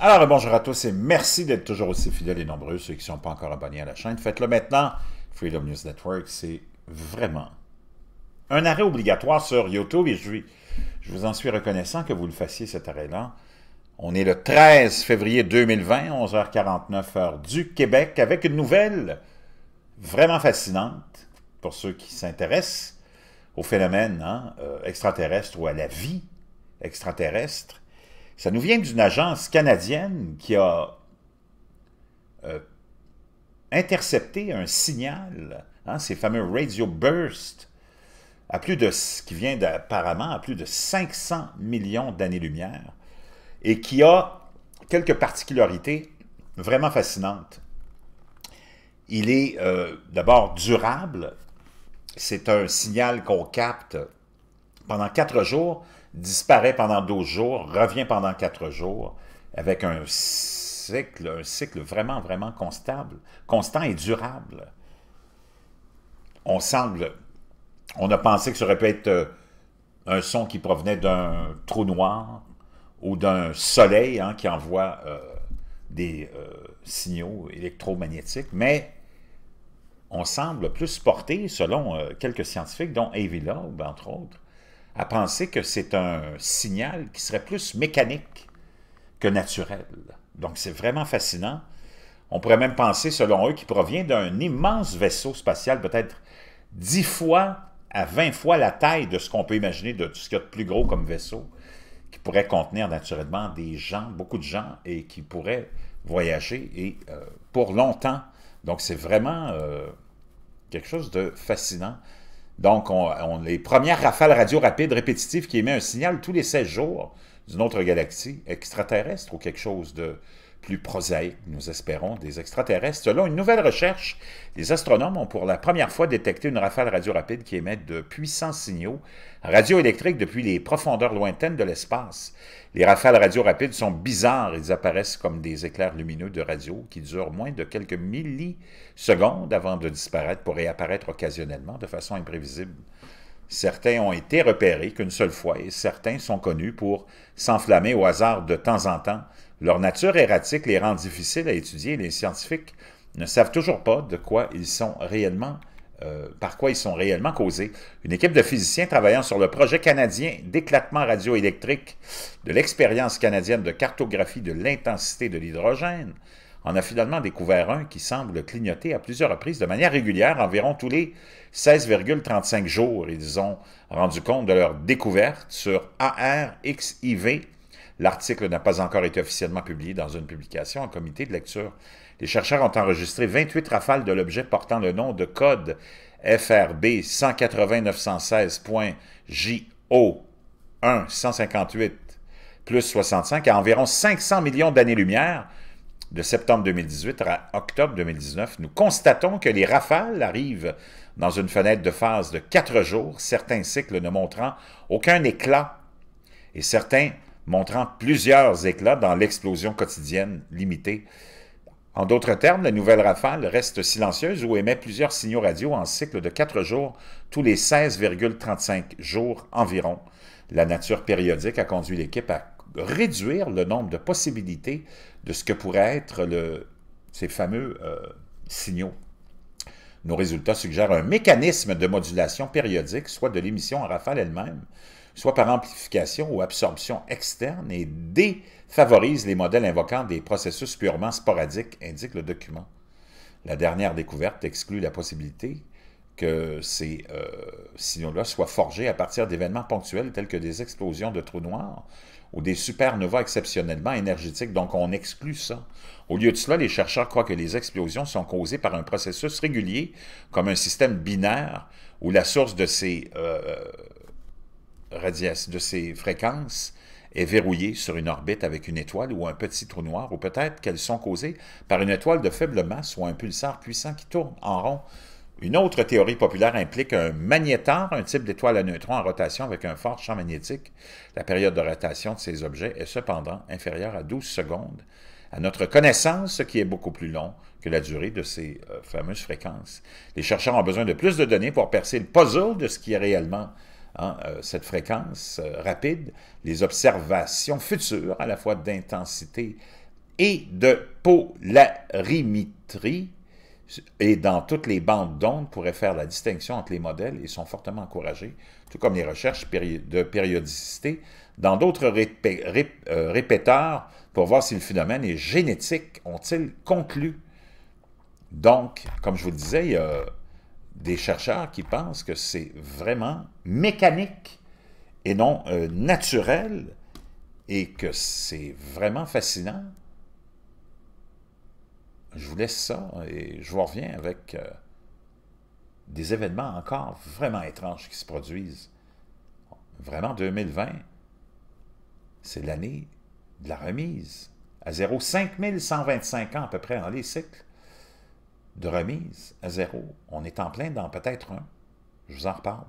Alors bonjour à tous et merci d'être toujours aussi fidèles et nombreux. Ceux qui ne sont pas encore abonnés à la chaîne, faites-le maintenant. Freedom News Network, c'est vraiment un arrêt obligatoire sur YouTube et je, je vous en suis reconnaissant que vous le fassiez cet arrêt-là. On est le 13 février 2020, 11h49 du Québec, avec une nouvelle vraiment fascinante pour ceux qui s'intéressent au phénomène hein, euh, extraterrestre ou à la vie extraterrestre, ça nous vient d'une agence canadienne qui a euh, intercepté un signal, hein, ces fameux radio bursts, à plus de, qui vient apparemment à plus de 500 millions d'années-lumière, et qui a quelques particularités vraiment fascinantes. Il est euh, d'abord durable, c'est un signal qu'on capte pendant quatre jours, disparaît pendant 12 jours, revient pendant quatre jours, avec un cycle, un cycle vraiment, vraiment constable, constant et durable. On semble, on a pensé que ça aurait pu être euh, un son qui provenait d'un trou noir ou d'un soleil hein, qui envoie euh, des euh, signaux électromagnétiques, mais on semble plus porté, selon euh, quelques scientifiques, dont Avery Loeb, entre autres, à penser que c'est un signal qui serait plus mécanique que naturel. Donc c'est vraiment fascinant. On pourrait même penser, selon eux, qu'il provient d'un immense vaisseau spatial, peut-être 10 fois à 20 fois la taille de ce qu'on peut imaginer de ce qu'il y a de plus gros comme vaisseau, qui pourrait contenir naturellement des gens, beaucoup de gens, et qui pourrait voyager et euh, pour longtemps. Donc, c'est vraiment euh, quelque chose de fascinant. Donc, on, les premières rafales radio rapides répétitives qui émet un signal tous les 16 jours d'une autre galaxie extraterrestre ou quelque chose de, plus prosaïques, nous espérons, des extraterrestres. Selon une nouvelle recherche, les astronomes ont pour la première fois détecté une rafale radio rapide qui émet de puissants signaux radioélectriques depuis les profondeurs lointaines de l'espace. Les rafales radio rapides sont bizarres, ils apparaissent comme des éclairs lumineux de radio qui durent moins de quelques millisecondes avant de disparaître pour réapparaître occasionnellement de façon imprévisible. Certains ont été repérés qu'une seule fois et certains sont connus pour s'enflammer au hasard de temps en temps. Leur nature erratique les rend difficiles à étudier. Les scientifiques ne savent toujours pas de quoi ils sont réellement euh, par quoi ils sont réellement causés. Une équipe de physiciens travaillant sur le projet canadien d'éclatement radioélectrique, de l'expérience canadienne de cartographie de l'intensité de l'hydrogène, on a finalement découvert un qui semble clignoter à plusieurs reprises de manière régulière, environ tous les 16,35 jours. Ils ont rendu compte de leur découverte sur ARXIV. L'article n'a pas encore été officiellement publié dans une publication en comité de lecture. Les chercheurs ont enregistré 28 rafales de l'objet portant le nom de code FRB 180-916.JO 158 plus 65 à environ 500 millions d'années-lumière, de septembre 2018 à octobre 2019, nous constatons que les rafales arrivent dans une fenêtre de phase de quatre jours, certains cycles ne montrant aucun éclat et certains montrant plusieurs éclats dans l'explosion quotidienne limitée. En d'autres termes, la nouvelle rafale reste silencieuse ou émet plusieurs signaux radio en cycle de quatre jours tous les 16,35 jours environ, la nature périodique a conduit l'équipe à réduire le nombre de possibilités de ce que pourraient être ces fameux euh, signaux. Nos résultats suggèrent un mécanisme de modulation périodique, soit de l'émission en rafale elle-même, soit par amplification ou absorption externe, et défavorise les modèles invoquant des processus purement sporadiques, indique le document. La dernière découverte exclut la possibilité que ces euh, signaux-là soient forgés à partir d'événements ponctuels tels que des explosions de trous noirs ou des supernovas exceptionnellement énergétiques, donc on exclut ça. Au lieu de cela, les chercheurs croient que les explosions sont causées par un processus régulier, comme un système binaire, où la source de ces, euh, de ces fréquences est verrouillée sur une orbite avec une étoile ou un petit trou noir, ou peut-être qu'elles sont causées par une étoile de faible masse ou un pulsar puissant qui tourne en rond. Une autre théorie populaire implique un magnétar, un type d'étoile à neutrons en rotation avec un fort champ magnétique. La période de rotation de ces objets est cependant inférieure à 12 secondes à notre connaissance, ce qui est beaucoup plus long que la durée de ces euh, fameuses fréquences. Les chercheurs ont besoin de plus de données pour percer le puzzle de ce qui est réellement hein, euh, cette fréquence euh, rapide. Les observations futures, à la fois d'intensité et de polarimétrie, et dans toutes les bandes d'ondes pourraient faire la distinction entre les modèles et sont fortement encouragés, tout comme les recherches de périodicité dans d'autres euh, répéteurs pour voir si le phénomène est génétique, ont-ils conclu. Donc, comme je vous le disais, il y a des chercheurs qui pensent que c'est vraiment mécanique et non euh, naturel et que c'est vraiment fascinant je vous laisse ça et je vous reviens avec euh, des événements encore vraiment étranges qui se produisent. Vraiment, 2020, c'est l'année de la remise à zéro. 5125 ans à peu près dans les cycles de remise à zéro. On est en plein dans peut-être un. Je vous en reparle.